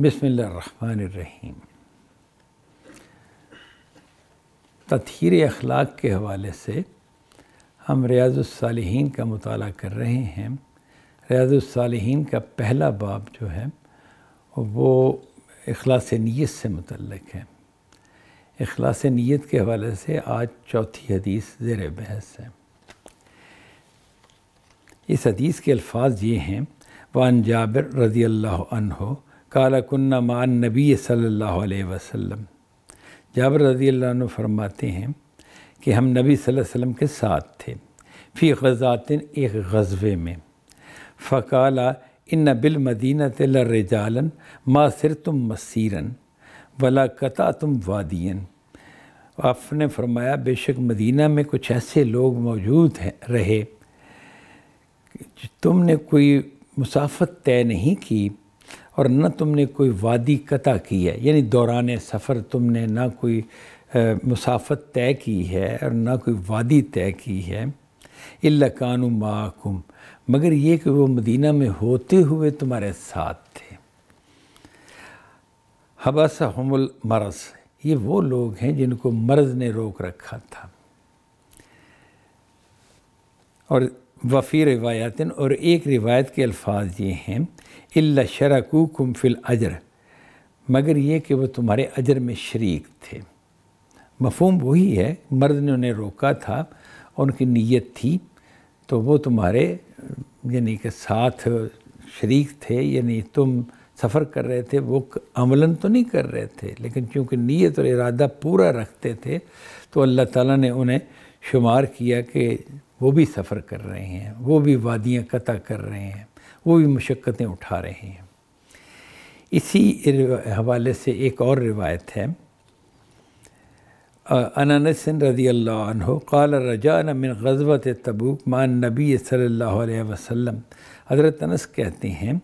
बिसमीम तथहर अखलाक के हवाले से हम रियाज़ुलसालहीन का मताल कर रहे हैं रियाज़ुलसालहीन का पहला बाब जो है वो अखलास नीयत से मुतलक है अखलास नीयत के हवाले से आज चौथी हदीस ज़ेर बहस है इस हदीस के अल्फाज ये हैं वान जाबिर रज़ी अल्लाह हो कालकुन्ना मान नबी सल्लल्लाहु अलैहि वसल्लम जाबर रज़ी अल्लाह फरमाते हैं कि हम नबी सल्लल्लाहु अलैहि वसल्लम के साथ थे फ़ी गज़ातिन एक गज़वे में फ़काला इन बिल मदीना तजालन मा सिर तुम मसीरन वला कता तुम वादियन आपने फरमाया बेशक मदीना में कुछ ऐसे लोग मौजूद हैं रहे तुमने कोई मुसाफत तय नहीं की और न तुमने कोई वादी कता की है यानी दौरान सफ़र तुमने ना कोई मुसाफत तय की है और ना कोई वादी तय की है इल्ला माकुम मगर ये कि वो मदीना में होते हुए तुम्हारे साथ थे हबस हमल मरस ये वो लोग हैं जिनको मर्ज़ ने रोक रखा था और वफ़ी रिवायातिन और एक रिवायत के अल्फाज ये हैं इल्ला कुम फिल अजर मगर ये कि वो तुम्हारे अजर में शरीक थे मफहम वही है मर्द ने उन्हें रोका था और उनकी नीयत थी तो वो तुम्हारे यानी कि साथ शरीक थे यानी तुम सफ़र कर रहे थे वो अमलन तो नहीं कर रहे थे लेकिन चूँकि नीयत और इरादा पूरा रखते थे तो अल्लाह ताला ने उन्हें शुमार किया कि वो भी सफ़र कर रहे हैं वो भी वादियाँ कता कर रहे हैं वो भी मशक्क़तें उठा रहे हैं इसी हवाले से एक और रिवायत है अनसन रज़ी अल्लाह काल रजान गजबत तबूक मान नबी अलैहि वसम हज़रत अनस कहते हैं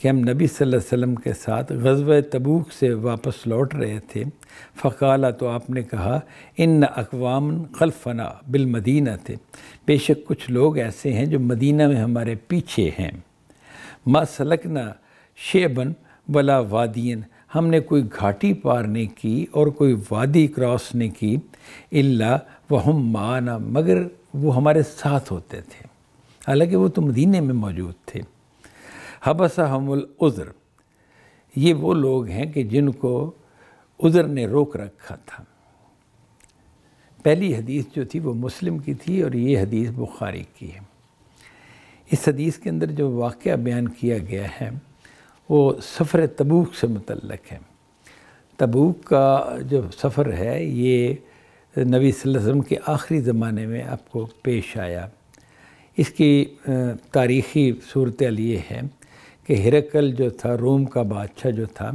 कि हम नबी सल्लल्लाहु अलैहि वसल्लम के साथ गजब तबूक से वापस लौट रहे थे फ़काला तो आपने कहा इन अकवाम खलफना बिलमदीना थे बेशक कुछ लोग ऐसे हैं जो मदीना में हमारे पीछे हैं मसलकना शेबन वला वादियन हमने कोई घाटी पार नहीं की और कोई वादी क्रॉस नहीं की इल्ला वह हम माना मगर वो हमारे साथ होते थे हालांकि वो तो मदीने में मौजूद थे हबसा हमल उज़र ये वो लोग हैं कि जिनको उज़र ने रोक रखा था पहली हदीस जो थी वो मुस्लिम की थी और ये हदीस बुखारी की है इस हदीस के अंदर जो वाक़ बयान किया गया है वो सफ़र तबूक से मतलब है तबूक का जो सफ़र है ये नबी वसम के आखिरी ज़माने में आपको पेश आया इसकी तारीख़ी सूरत ये है कि हिरकल जो था रोम का बादशाह जो था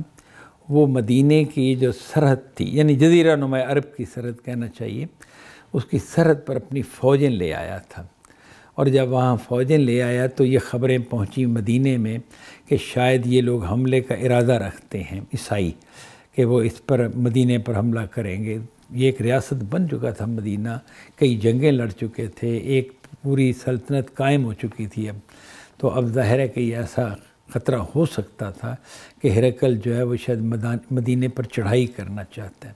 वो मदीने की जो सरहद थी यानी जजीरा नुमा अरब की सरहद कहना चाहिए उसकी सरहद पर अपनी फ़ौजें ले आया था और जब वहाँ फ़ौजें ले आया तो ये ख़बरें पहुँची मदीने में कि शायद ये लोग हमले का इरादा रखते हैं ईसाई कि वो इस पर मदीने पर हमला करेंगे ये एक रियासत बन चुका था मदीना कई जंगें लड़ चुके थे एक पूरी सल्तनत कायम हो चुकी थी अब तो अब ज़ाहिर है कि ऐसा ख़तरा हो सकता था कि हिरकल जो है वो शायद मदीने पर चढ़ाई करना चाहते हैं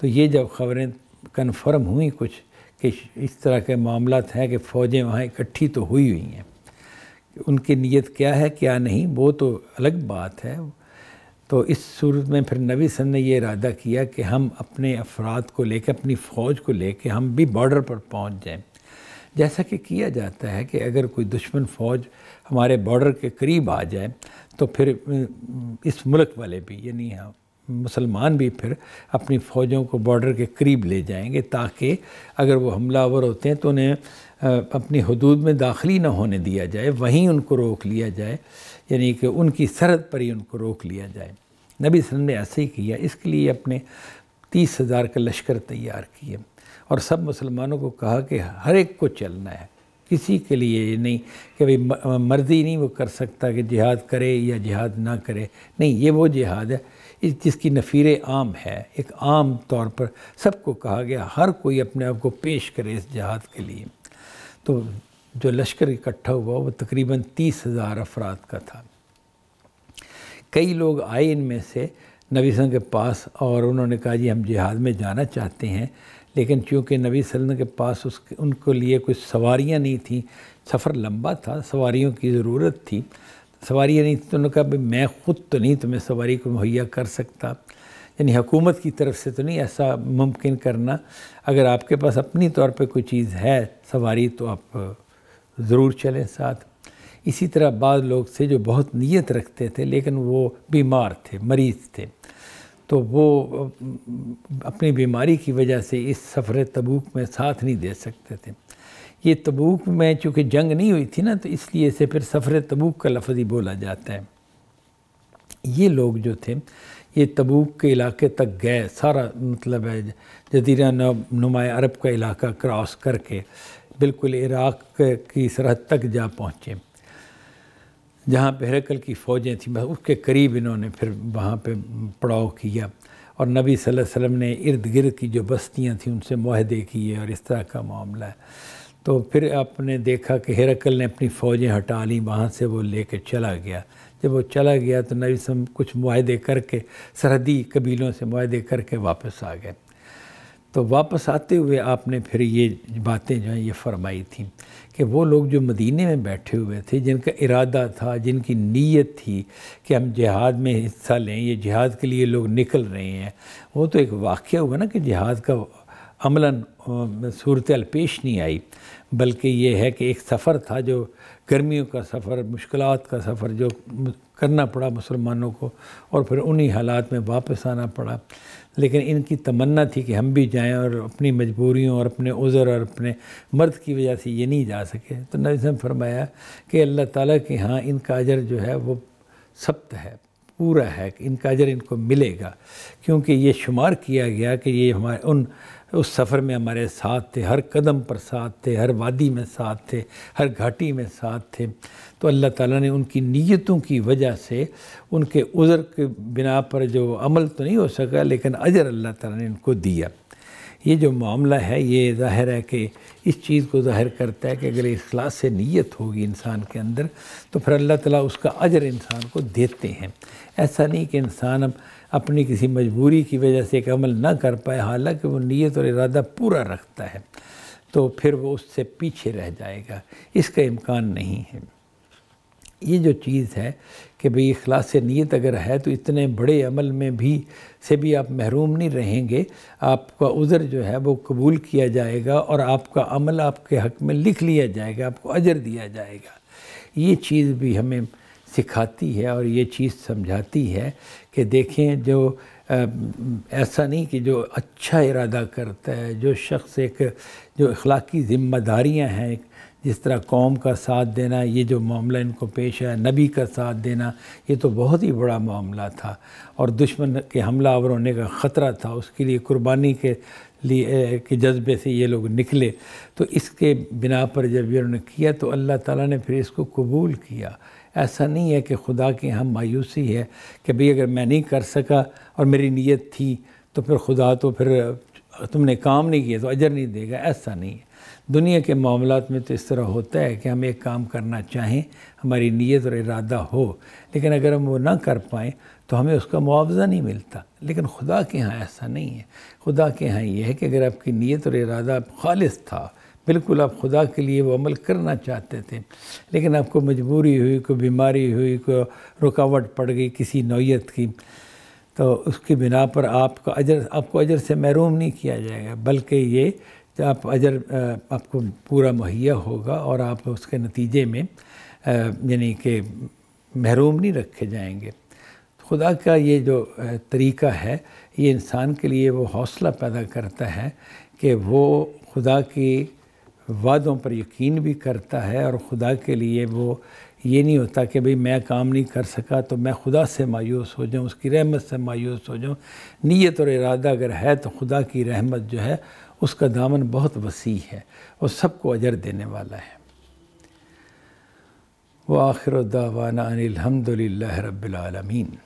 तो ये जब ख़बरें कन्फर्म हुई कुछ कि इस तरह के मामला हैं कि फ़ौजें वहाँ इकट्ठी तो हुई हुई हैं उनकी नीयत क्या है क्या नहीं वो तो अलग बात है तो इस सूरत में फिर नबी सन ने यह इरादा किया कि हम अपने अफराद को लेकर अपनी फ़ौज को लेकर हम भी बॉर्डर पर पहुँच जाएँ जैसा कि किया जाता है कि अगर कोई दुश्मन फ़ौज हमारे बॉर्डर के करीब आ जाए तो फिर इस मुल्क वाले भी यानी हम मुसलमान भी फिर अपनी फ़ौजों को बॉर्डर के करीब ले जाएंगे ताकि अगर वो हमलावर होते हैं तो उन्हें अपनी हदूद में दाखिल ही ना होने दिया जाए वहीं उनको रोक लिया जाए यानी कि उनकी सरहद पर ही उनको रोक लिया जाए नबी सन ने ऐसे ही किया इसके लिए अपने तीस हज़ार का लश्कर तैयार किए और सब मुसलमानों को कहा कि हर एक को चलना है किसी के लिए ये नहीं कि भाई मर्ज़ी नहीं वो कर सकता कि जिहाद करे या जिहाद ना करे नहीं ये वो जिहाद है जिसकी नफीर आम है एक आम तौर पर सबको कहा गया हर कोई अपने आप को पेश करे इस जहाद के लिए तो जो लश्कर इकट्ठा हुआ वो तकरीबन तीस हज़ार अफराद का था कई लोग आए इनमें से नबी सन के पास और उन्होंने कहा जी हम जिहाद में जाना चाहते हैं लेकिन चूँकि नबी सल के पास उस उनको लिए कुछ सवारियाँ नहीं थीं सफ़र लंबा था सवारियों की ज़रूरत थी सवारी नहीं तो उन्होंने कहा मैं ख़ुद तो नहीं तुम्हें सवारी को मुहैया कर सकता यानी हुकूमत की तरफ से तो नहीं ऐसा मुमकिन करना अगर आपके पास अपनी तौर पे कोई चीज़ है सवारी तो आप ज़रूर चलें साथ इसी तरह बाद लोग से जो बहुत नीयत रखते थे लेकिन वो बीमार थे मरीज़ थे तो वो अपनी बीमारी की वजह से इस सफ़र तबूक में साथ नहीं दे सकते थे ये तबूक में चूँकि जंग नहीं हुई थी ना तो इसलिए से फिर सफ़र तबूक का लफज ही बोला जाता है ये लोग जो थे ये तबूक के इलाके तक गए सारा मतलब है जजीरा नुमाय अरब का इलाका क्रॉस करके बिल्कुल इराक की सरहद तक जा पहुँचे जहाँ पे हरकल की फ़ौजें थीं बस उसके करीब इन्होंने फिर वहाँ पे पड़ाव किया और नबी वसल्लम ने इर्द गिर्द की जो बस्तियाँ थीं उनसे माहदे किए और इस तरह का मामला है तो फिर आपने देखा कि हेरकल ने अपनी फ़ौजें हटा ली वहाँ से वो लेके चला गया जब वो चला गया तो नबी सम कुछ माहदे करके सरहदी कबीलों से माहदे करके वापस आ गए तो वापस आते हुए आपने फिर ये बातें जो हैं ये फरमाई थी कि वो लोग जो मदीने में बैठे हुए थे जिनका इरादा था जिनकी नीयत थी कि हम जिहाद में हिस्सा लें ये जिहाद के लिए लोग निकल रहे हैं वो तो एक वाक़ हुआ ना कि जिहाद का अमला सूरत पेश नहीं आई बल्कि ये है कि एक सफ़र था जो गर्मियों का सफ़र मुश्किल का सफ़र जो करना पड़ा मुसलमानों को और फिर उन्हीं हालात में वापस आना पड़ा लेकिन इनकी तमन्ना थी कि हम भी जाएं और अपनी मजबूरियों और अपने उज़र और अपने मर्द की वजह से ये नहीं जा सके तो नबी ने फरमाया कि अल्लाह ताला के यहाँ इनका अजर जो है वो सब्त है पूरा है कि इनका अजर इनको मिलेगा क्योंकि ये शुमार किया गया कि ये हमारे उन उस सफ़र में हमारे साथ थे हर कदम पर साथ थे हर वादी में साथ थे हर घाटी में साथ थे तो अल्लाह ताला ने उनकी नीयतों की वजह से उनके उज़र के बिना पर जो अमल तो नहीं हो सका लेकिन अजर अल्लाह ताला ने उनको दिया ये जो मामला है ये ज़ाहिर है कि इस चीज़ को ज़ाहिर करता है कि अगर इखलास से नीयत होगी इंसान के अंदर तो फिर अल्लाह ताला उसका अजर इंसान को देते हैं ऐसा नहीं कि इंसान अब अपनी किसी मजबूरी की वजह से एक अमल ना कर पाए हालांकि वो नीयत और इरादा पूरा रखता है तो फिर वो उससे पीछे रह जाएगा इसका इम्कान नहीं है ये जो चीज़ है कि भाई अखलास से नीयत अगर है तो इतने बड़े अमल में भी से भी आप महरूम नहीं रहेंगे आपका उज़र जो है वो कबूल किया जाएगा और आपका अमल आपके हक में लिख लिया जाएगा आपको अजर दिया जाएगा ये चीज़ भी हमें सिखाती है और ये चीज़ समझाती है कि देखें जो ऐसा नहीं कि जो अच्छा इरादा करता है जो शख्स एक जो अखलाकी ज़िम्मेदारियाँ हैं जिस तरह कौम का साथ देना ये जो मामला इनको पेश है नबी का साथ देना ये तो बहुत ही बड़ा मामला था और दुश्मन के हमला आवर होने का ख़तरा था उसके लिए कुर्बानी के लिए के जज्बे से ये लोग निकले तो इसके बिना पर जब ये उन्होंने किया तो अल्लाह ताला ने फिर इसको कबूल किया ऐसा नहीं है कि खुदा के यहाँ मायूसी है कि भाई अगर मैं नहीं कर सका और मेरी नीयत थी तो फिर खुदा तो फिर तुमने काम नहीं किया तो अजर नहीं देगा ऐसा नहीं है दुनिया के मामला में तो इस तरह होता है कि हम एक काम करना चाहें हमारी नीयत और इरादा हो लेकिन अगर हम वो ना कर पाएँ तो हमें उसका मुआवजा नहीं मिलता लेकिन खुदा के यहाँ ऐसा नहीं है खुदा के यहाँ यह है कि अगर आपकी नीयत और इरादा खालिस्त था बिल्कुल आप खुदा के लिए वो अमल करना चाहते थे लेकिन आपको मजबूरी हुई कोई बीमारी हुई कोई रुकावट पड़ गई किसी नौीयत की तो उसकी बिना पर आपका अजर आपको अजर से महरूम नहीं किया जाएगा बल्कि ये आप अजर आपको पूरा मुहैया होगा और आप उसके नतीजे में यानी कि महरूम नहीं रखे जाएंगे तो खुदा का ये जो तरीका है ये इंसान के लिए वो हौसला पैदा करता है कि वो खुदा की वादों पर यकीन भी करता है और ख़ुदा के लिए वो ये नहीं होता कि भाई मैं काम नहीं कर सका तो मैं खुदा से मायूस हो जाऊँ उसकी रहमत से मायूस हो जाऊँ नीयत और इरादा अगर है तो खुदा की रहमत जो है उसका दामन बहुत वसी है और सबको अजर देने वाला है वह आखिर दावाना अनिलहमदिल्ला रबालमीन